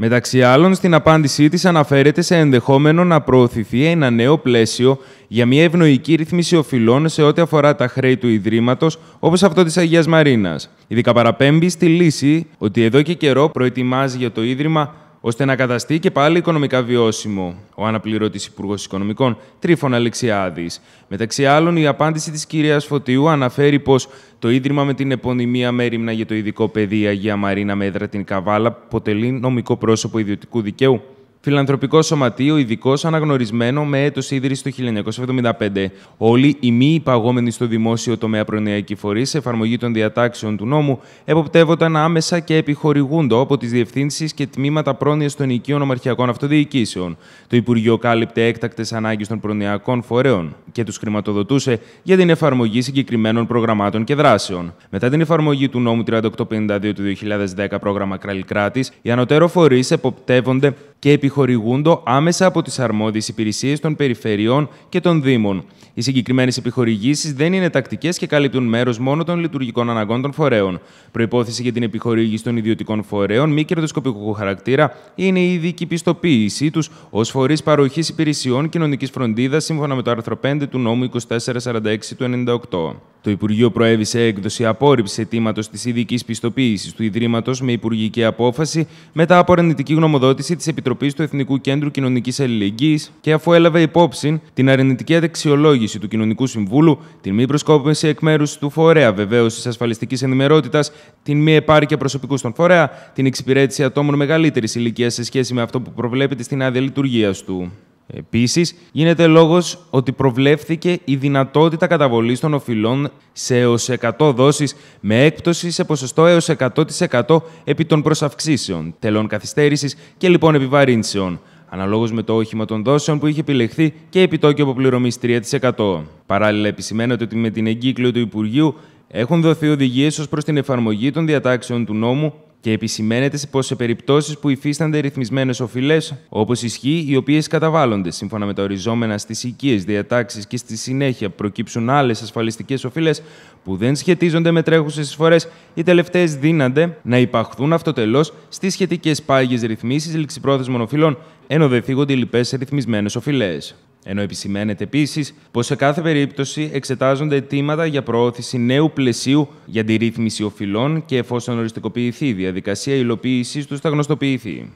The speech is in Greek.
Μεταξύ άλλων, στην απάντησή της αναφέρεται σε ενδεχόμενο να προωθηθεί ένα νέο πλαίσιο για μια ευνοϊκή ρυθμίση οφειλών σε ό,τι αφορά τα χρέη του Ιδρύματος, όπως αυτό της Αγίας Μαρίνας. Ειδικά παραπέμπει στη λύση ότι εδώ και καιρό προετοιμάζει για το Ίδρυμα ώστε να καταστεί και πάλι οικονομικά βιώσιμο. Ο αναπληρωτής Υπουργός Οικονομικών, Τρίφων Αλεξιάδης. Μεταξύ άλλων, η απάντηση της κυρίας Φωτιού αναφέρει πως το ίδρυμα με την επωνυμία Μέριμνα για το ειδικό παιδί Αγία Μαρίνα Μέδρα την Καβάλα αποτελεί νομικό πρόσωπο ιδιωτικού δικαίου Φιλανθρωπικό Σωματείο, ειδικός αναγνωρισμένο με έτος ίδρυσης το 1975. Όλοι οι μη υπαγόμενοι στο δημόσιο τομέα προνοιακοί σε εφαρμογή των διατάξεων του νόμου, εποπτεύονταν άμεσα και επιχορηγούντο από τις διευθύνσεις και τμήματα πρόνοιας των οικείων ομαρχιακών αυτοδιοικήσεων. Το Υπουργείο κάλυπτε έκτακτες ανάγκες των προνοιακών φορέων και τους χρηματοδοτούσε για την εφαρμογή συγκεκριμένων προγραμμάτων και δράσεων. Μετά την εφαρμογή του νόμου 3852 του 2010, πρόγραμμα Κραλικράτης, οι ανωτέρω φορείς εποπτεύονται και επιχορηγούνται επιχορηγούνται άμεσα από τις αρμόδιες υπηρεσίες των περιφερειών και των Δήμων. Οι συγκεκριμένες επιχορηγήσεις δεν είναι τακτικές και καλύπτουν μέρος μόνο των λειτουργικών αναγκών των φορέων. Προπόθεση για την επιχορήγηση των ιδιωτικών φορέων μη κερδοσκοπικού χαρακτήρα είναι η ειδική πιστοποίησή τους ως φορείς παροχής υπηρεσιών κοινωνικής φροντίδας σύμφωνα με το άρθρο 5 του νόμου 2446 του 98. Το Υπουργείο προέβησε έκδοση απόρριψης αιτήματος της ειδικής πιστοποίησης του Ιδρύματος με υπουργική απόφαση μετά από αρνητική γνωμοδότηση της Επιτροπής του Εθνικού Κέντρου Κοινωνικής Αλληλεγγύης και αφού έλαβε υπόψη την αρνητική αδεξιολόγηση του Κοινωνικού Συμβούλου, την μη προσκόπηση εκ μέρους του Φορέα Βεβαίωσης Ασφαλιστικής Ενημερότητας, την μη επάρκεια προσωπικούς στον Φορέα, την εξυπηρέτηση ατόμων μεγαλύτερης ηλικίας σε σχέση με αυτό που προβλέπεται στην άδεια λειτουργίας του. Επίσης, γίνεται λόγος ότι προβλέφθηκε η δυνατότητα καταβολής των οφειλών σε έως 100 δόσεις με έκπτωση σε ποσοστό έως 100% επί των προσαυξήσεων, τελών καθυστέρησης και λοιπόν επιβαρύνσεων, αναλόγως με το όχημα των δόσεων που είχε επιλεχθεί και επιτόκιο αποπληρωμή 3%. Παράλληλα, επισημαίνεται ότι με την εγκύκλιο του Υπουργείου έχουν δοθεί οδηγίες ως προς την εφαρμογή των διατάξεων του νόμου και επισημαίνεται πω σε περιπτώσεις που υφίστανται ρυθμισμένες οφειλές, όπως ισχύει, οι οποίες καταβάλλονται σύμφωνα με τα οριζόμενα στις οικίες διατάξεις και στη συνέχεια προκύψουν άλλες ασφαλιστικές οφειλές που δεν σχετίζονται με τρέχουσες εισφορές, οι τελευταίες δύνανται να υπαχθούν αυτοτελώς στις σχετικές πάγιες ρυθμίσεις ληξιπρόθεσμων οφειλών, ενώ δεν θίγονται οι λοιπέ ρυθμισμένες οφειλές. Ενώ επισημαίνεται επίσης πως σε κάθε περίπτωση εξετάζονται αιτήματα για προώθηση νέου πλαισίου για τη ρύθμιση οφειλών και εφόσον οριστικοποιηθεί η διαδικασία υλοποίησής του, θα γνωστοποιηθεί.